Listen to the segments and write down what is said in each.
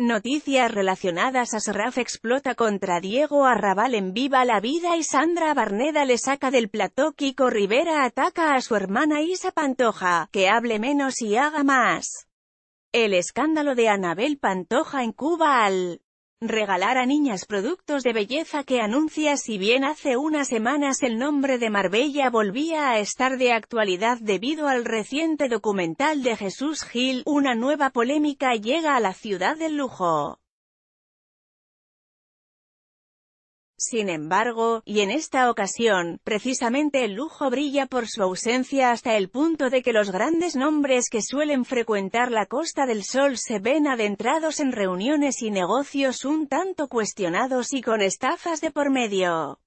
Noticias relacionadas a Serraf explota contra Diego Arrabal en Viva la Vida y Sandra Barneda le saca del plató Kiko Rivera ataca a su hermana Isa Pantoja, que hable menos y haga más. El escándalo de Anabel Pantoja en Cuba al Regalar a niñas productos de belleza que anuncia si bien hace unas semanas el nombre de Marbella volvía a estar de actualidad debido al reciente documental de Jesús Gil, una nueva polémica llega a la ciudad del lujo. Sin embargo, y en esta ocasión, precisamente el lujo brilla por su ausencia hasta el punto de que los grandes nombres que suelen frecuentar la Costa del Sol se ven adentrados en reuniones y negocios un tanto cuestionados y con estafas de por medio.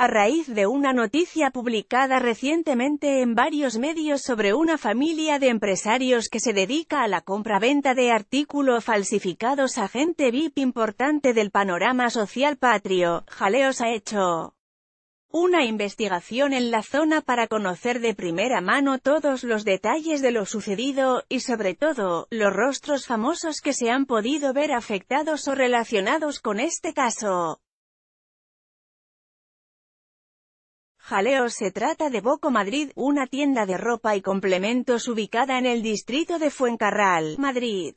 a raíz de una noticia publicada recientemente en varios medios sobre una familia de empresarios que se dedica a la compra-venta de artículos falsificados a gente VIP importante del panorama social patrio, Jaleos ha hecho una investigación en la zona para conocer de primera mano todos los detalles de lo sucedido, y sobre todo, los rostros famosos que se han podido ver afectados o relacionados con este caso. Jaleo se trata de Boco Madrid, una tienda de ropa y complementos ubicada en el distrito de Fuencarral, Madrid.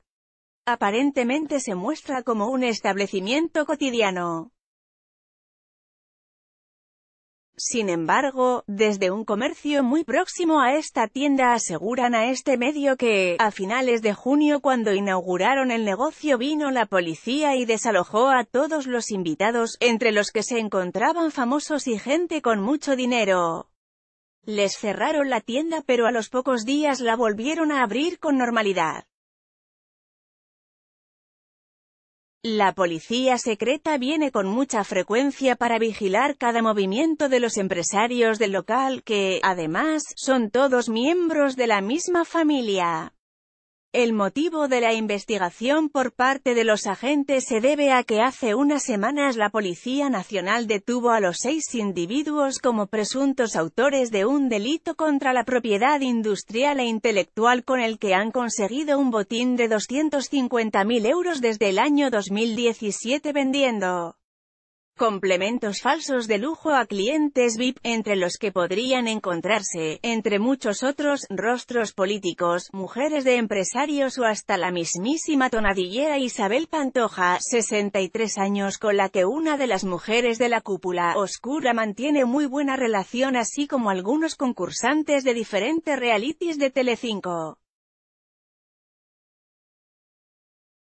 Aparentemente se muestra como un establecimiento cotidiano. Sin embargo, desde un comercio muy próximo a esta tienda aseguran a este medio que, a finales de junio cuando inauguraron el negocio vino la policía y desalojó a todos los invitados, entre los que se encontraban famosos y gente con mucho dinero. Les cerraron la tienda pero a los pocos días la volvieron a abrir con normalidad. La policía secreta viene con mucha frecuencia para vigilar cada movimiento de los empresarios del local que, además, son todos miembros de la misma familia. El motivo de la investigación por parte de los agentes se debe a que hace unas semanas la Policía Nacional detuvo a los seis individuos como presuntos autores de un delito contra la propiedad industrial e intelectual con el que han conseguido un botín de 250.000 euros desde el año 2017 vendiendo Complementos falsos de lujo a clientes VIP, entre los que podrían encontrarse, entre muchos otros, rostros políticos, mujeres de empresarios o hasta la mismísima tonadillera Isabel Pantoja, 63 años con la que una de las mujeres de la cúpula oscura mantiene muy buena relación así como algunos concursantes de diferentes realities de Telecinco.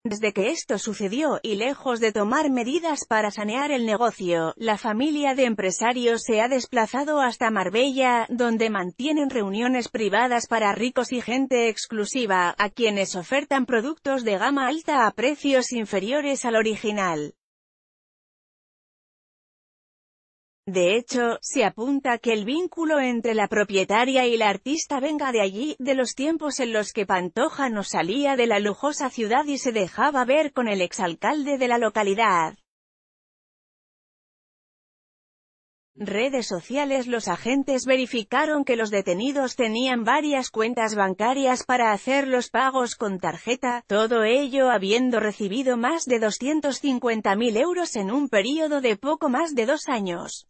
Desde que esto sucedió, y lejos de tomar medidas para sanear el negocio, la familia de empresarios se ha desplazado hasta Marbella, donde mantienen reuniones privadas para ricos y gente exclusiva, a quienes ofertan productos de gama alta a precios inferiores al original. De hecho, se apunta que el vínculo entre la propietaria y la artista venga de allí, de los tiempos en los que Pantoja no salía de la lujosa ciudad y se dejaba ver con el exalcalde de la localidad. Redes sociales Los agentes verificaron que los detenidos tenían varias cuentas bancarias para hacer los pagos con tarjeta, todo ello habiendo recibido más de 250.000 euros en un período de poco más de dos años.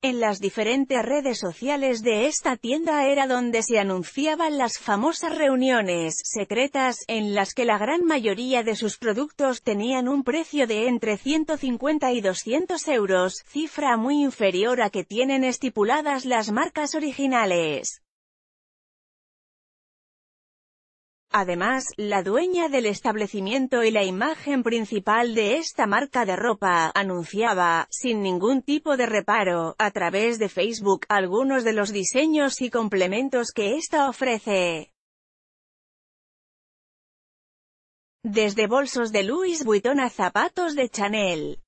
En las diferentes redes sociales de esta tienda era donde se anunciaban las famosas reuniones secretas, en las que la gran mayoría de sus productos tenían un precio de entre 150 y 200 euros, cifra muy inferior a que tienen estipuladas las marcas originales. Además, la dueña del establecimiento y la imagen principal de esta marca de ropa, anunciaba, sin ningún tipo de reparo, a través de Facebook, algunos de los diseños y complementos que esta ofrece. Desde bolsos de Louis Vuitton a zapatos de Chanel.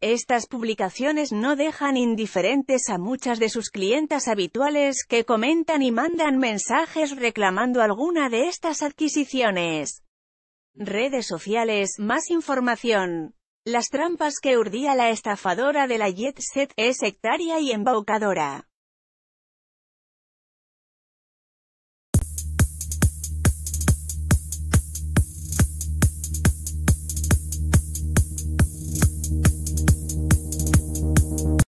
Estas publicaciones no dejan indiferentes a muchas de sus clientas habituales que comentan y mandan mensajes reclamando alguna de estas adquisiciones. Redes sociales, más información. Las trampas que urdía la estafadora de la Jet Set es sectaria y embaucadora.